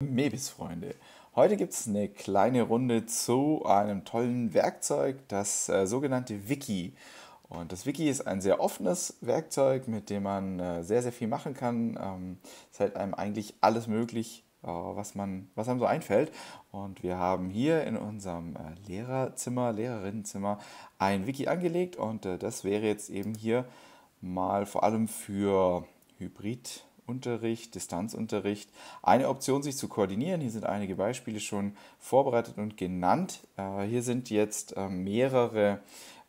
Mebis-Freunde, heute gibt es eine kleine Runde zu einem tollen Werkzeug, das äh, sogenannte Wiki. Und das Wiki ist ein sehr offenes Werkzeug, mit dem man äh, sehr, sehr viel machen kann. Ähm, es ähm, hält einem eigentlich alles möglich, äh, was, man, was einem so einfällt. Und wir haben hier in unserem äh, Lehrerzimmer, Lehrerinnenzimmer ein Wiki angelegt. Und äh, das wäre jetzt eben hier mal vor allem für Hybrid- Unterricht, Distanzunterricht. Eine Option, sich zu koordinieren. Hier sind einige Beispiele schon vorbereitet und genannt. Äh, hier sind jetzt äh, mehrere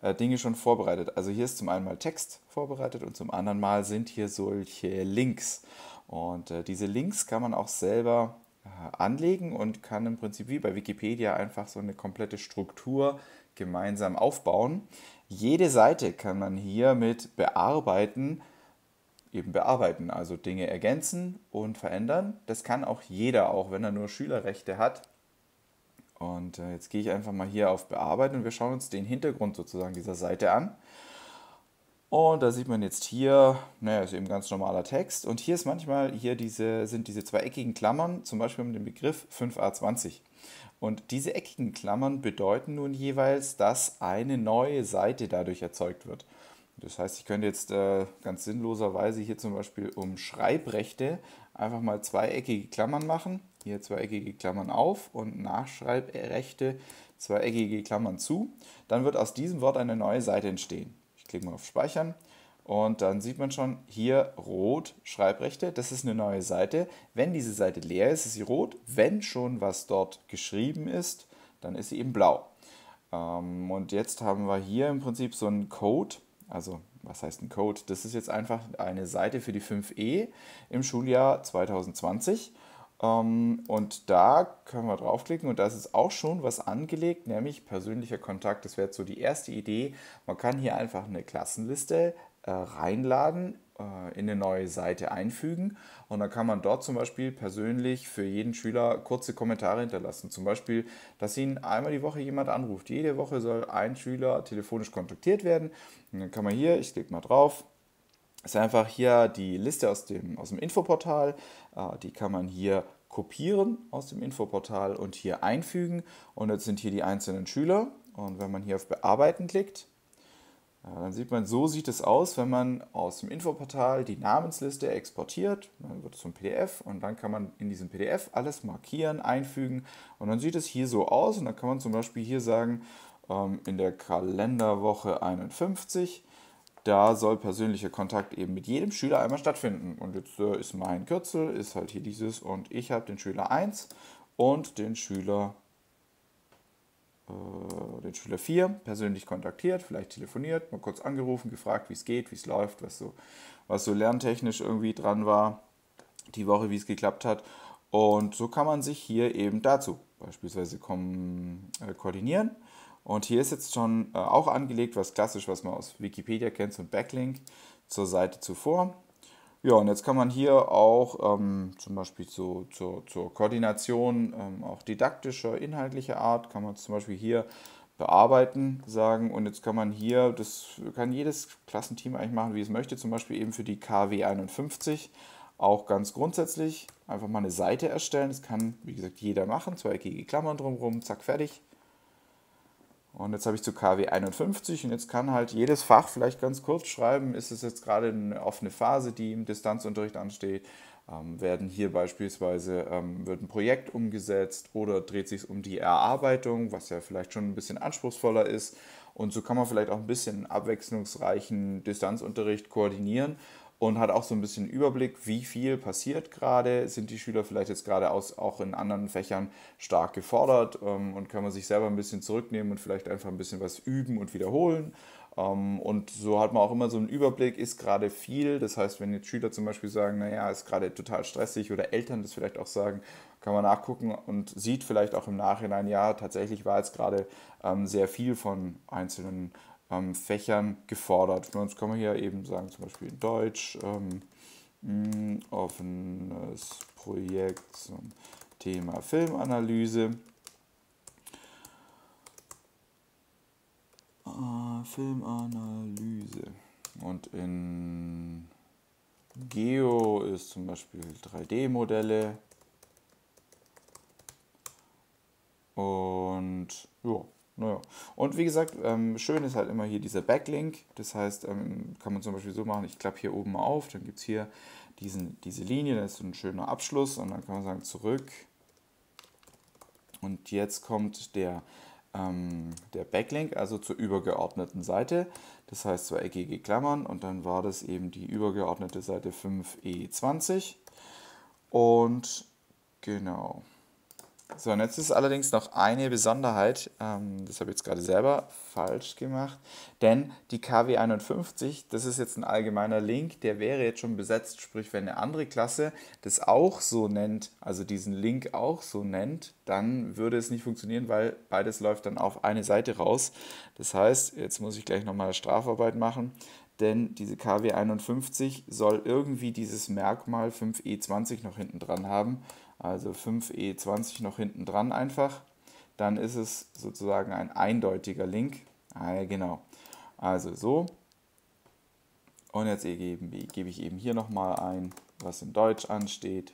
äh, Dinge schon vorbereitet. Also hier ist zum einen mal Text vorbereitet und zum anderen mal sind hier solche Links. Und diese Links kann man auch selber anlegen und kann im Prinzip wie bei Wikipedia einfach so eine komplette Struktur gemeinsam aufbauen. Jede Seite kann man hier mit bearbeiten eben bearbeiten, also Dinge ergänzen und verändern. Das kann auch jeder, auch wenn er nur Schülerrechte hat. Und äh, jetzt gehe ich einfach mal hier auf Bearbeiten und wir schauen uns den Hintergrund sozusagen dieser Seite an. Und da sieht man jetzt hier, naja, ist eben ganz normaler Text. Und hier ist manchmal, hier diese, sind diese zwei eckigen Klammern, zum Beispiel mit dem Begriff 5a20. Und diese eckigen Klammern bedeuten nun jeweils, dass eine neue Seite dadurch erzeugt wird. Das heißt, ich könnte jetzt äh, ganz sinnloserweise hier zum Beispiel um Schreibrechte einfach mal zweieckige Klammern machen. Hier zweieckige Klammern auf und Nachschreibrechte zweieckige Klammern zu. Dann wird aus diesem Wort eine neue Seite entstehen. Ich klicke mal auf Speichern und dann sieht man schon hier rot Schreibrechte. Das ist eine neue Seite. Wenn diese Seite leer ist, ist sie rot. Wenn schon was dort geschrieben ist, dann ist sie eben blau. Ähm, und jetzt haben wir hier im Prinzip so einen Code also, was heißt ein Code? Das ist jetzt einfach eine Seite für die 5E im Schuljahr 2020. Ähm, und da können wir draufklicken und da ist auch schon was angelegt, nämlich persönlicher Kontakt. Das wäre so die erste Idee. Man kann hier einfach eine Klassenliste äh, reinladen, äh, in eine neue Seite einfügen. Und dann kann man dort zum Beispiel persönlich für jeden Schüler kurze Kommentare hinterlassen. Zum Beispiel, dass ihn einmal die Woche jemand anruft. Jede Woche soll ein Schüler telefonisch kontaktiert werden. Und dann kann man hier, ich klicke mal drauf, ist einfach hier die Liste aus dem, aus dem Infoportal. Äh, die kann man hier kopieren aus dem Infoportal und hier einfügen. Und jetzt sind hier die einzelnen Schüler. Und wenn man hier auf Bearbeiten klickt, ja, dann sieht man, so sieht es aus, wenn man aus dem Infoportal die Namensliste exportiert. Dann wird es zum PDF und dann kann man in diesem PDF alles markieren, einfügen und dann sieht es hier so aus. Und dann kann man zum Beispiel hier sagen, ähm, in der Kalenderwoche 51, da soll persönlicher Kontakt eben mit jedem Schüler einmal stattfinden. Und jetzt äh, ist mein Kürzel, ist halt hier dieses und ich habe den Schüler 1 und den Schüler 2. Äh, den Schüler 4 persönlich kontaktiert, vielleicht telefoniert, mal kurz angerufen, gefragt, wie es geht, wie es läuft, was so, was so lerntechnisch irgendwie dran war, die Woche, wie es geklappt hat. Und so kann man sich hier eben dazu beispielsweise kommen, äh, koordinieren. Und hier ist jetzt schon äh, auch angelegt, was klassisch, was man aus Wikipedia kennt, so ein Backlink zur Seite zuvor. Ja, und jetzt kann man hier auch ähm, zum Beispiel zu, zu, zur Koordination ähm, auch didaktischer, inhaltlicher Art, kann man zum Beispiel hier bearbeiten, sagen, und jetzt kann man hier, das kann jedes Klassenteam eigentlich machen, wie es möchte, zum Beispiel eben für die KW 51 auch ganz grundsätzlich einfach mal eine Seite erstellen. Das kann, wie gesagt, jeder machen, zwei eckige Klammern drumherum, zack, fertig. Und jetzt habe ich zu KW 51 und jetzt kann halt jedes Fach vielleicht ganz kurz schreiben, ist es jetzt gerade eine offene Phase, die im Distanzunterricht ansteht, ähm, werden hier beispielsweise, ähm, wird ein Projekt umgesetzt oder dreht sich es um die Erarbeitung, was ja vielleicht schon ein bisschen anspruchsvoller ist. Und so kann man vielleicht auch ein bisschen abwechslungsreichen Distanzunterricht koordinieren und hat auch so ein bisschen Überblick, wie viel passiert gerade, sind die Schüler vielleicht jetzt gerade auch in anderen Fächern stark gefordert ähm, und kann man sich selber ein bisschen zurücknehmen und vielleicht einfach ein bisschen was üben und wiederholen. Ähm, und so hat man auch immer so einen Überblick, ist gerade viel. Das heißt, wenn jetzt Schüler zum Beispiel sagen, naja, ist gerade total stressig oder Eltern das vielleicht auch sagen, kann man nachgucken und sieht vielleicht auch im Nachhinein, ja, tatsächlich war jetzt gerade ähm, sehr viel von einzelnen ähm, Fächern gefordert. Für uns kann man hier eben sagen, zum Beispiel in Deutsch, ähm, mm, offenes Projekt zum Thema Filmanalyse. Äh, Filmanalyse. Und in Geo ist zum Beispiel 3D-Modelle. Und ja. Naja. Und wie gesagt, ähm, schön ist halt immer hier dieser Backlink. Das heißt, ähm, kann man zum Beispiel so machen, ich klappe hier oben mal auf, dann gibt es hier diesen, diese Linie, da ist so ein schöner Abschluss und dann kann man sagen, zurück. Und jetzt kommt der, ähm, der Backlink, also zur übergeordneten Seite. Das heißt zwei eckige Klammern und dann war das eben die übergeordnete Seite 5e20. Und genau. So, und jetzt ist allerdings noch eine Besonderheit, ähm, das habe ich jetzt gerade selber falsch gemacht, denn die KW51, das ist jetzt ein allgemeiner Link, der wäre jetzt schon besetzt, sprich wenn eine andere Klasse das auch so nennt, also diesen Link auch so nennt, dann würde es nicht funktionieren, weil beides läuft dann auf eine Seite raus. Das heißt, jetzt muss ich gleich nochmal Strafarbeit machen, denn diese KW51 soll irgendwie dieses Merkmal 5E20 noch hinten dran haben also 5E20 noch hinten dran einfach, dann ist es sozusagen ein eindeutiger Link. Ah, genau. Also so. Und jetzt e gebe ich eben hier nochmal ein, was in Deutsch ansteht,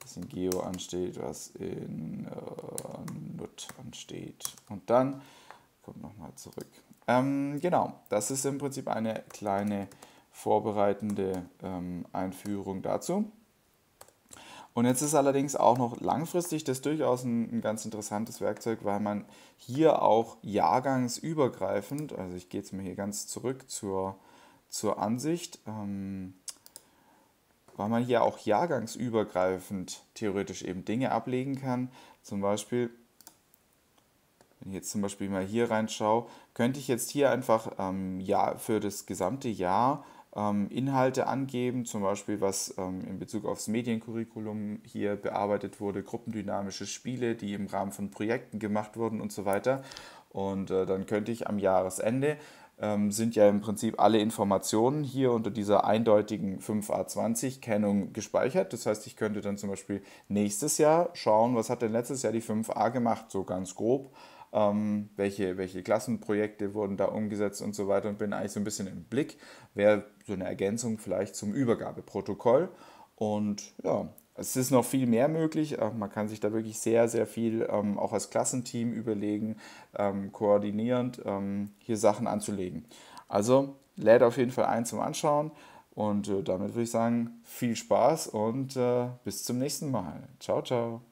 was in Geo ansteht, was in äh, Nut ansteht. Und dann kommt nochmal zurück. Ähm, genau, das ist im Prinzip eine kleine vorbereitende ähm, Einführung dazu. Und jetzt ist allerdings auch noch langfristig das durchaus ein, ein, ganz interessantes Werkzeug, weil man hier auch jahrgangsübergreifend, also ich gehe jetzt mal hier ganz zurück zur, zur Ansicht, ähm, weil man hier auch jahrgangsübergreifend theoretisch eben Dinge ablegen kann. Zum Beispiel, wenn ich jetzt zum Beispiel mal hier reinschaue, könnte ich jetzt hier einfach ähm, ja, für das gesamte Jahr ähm, Inhalte angeben, zum Beispiel was ähm, in Bezug aufs Mediencurriculum hier bearbeitet wurde, gruppendynamische Spiele, die im Rahmen von Projekten gemacht wurden und so weiter. Und äh, dann könnte ich am Jahresende ähm, sind ja im Prinzip alle Informationen hier unter dieser eindeutigen 5a20-Kennung gespeichert. Das heißt, ich könnte dann zum Beispiel nächstes Jahr schauen, was hat denn letztes Jahr die 5a gemacht, so ganz grob ähm, welche, welche Klassenprojekte wurden da umgesetzt und so weiter und bin eigentlich so ein bisschen im Blick. Wäre so eine Ergänzung vielleicht zum Übergabeprotokoll. Und ja, es ist noch viel mehr möglich. Äh, man kann sich da wirklich sehr, sehr viel ähm, auch als Klassenteam überlegen, ähm, koordinierend ähm, hier Sachen anzulegen. Also lädt auf jeden Fall ein zum Anschauen. Und äh, damit würde ich sagen, viel Spaß und äh, bis zum nächsten Mal. Ciao, ciao.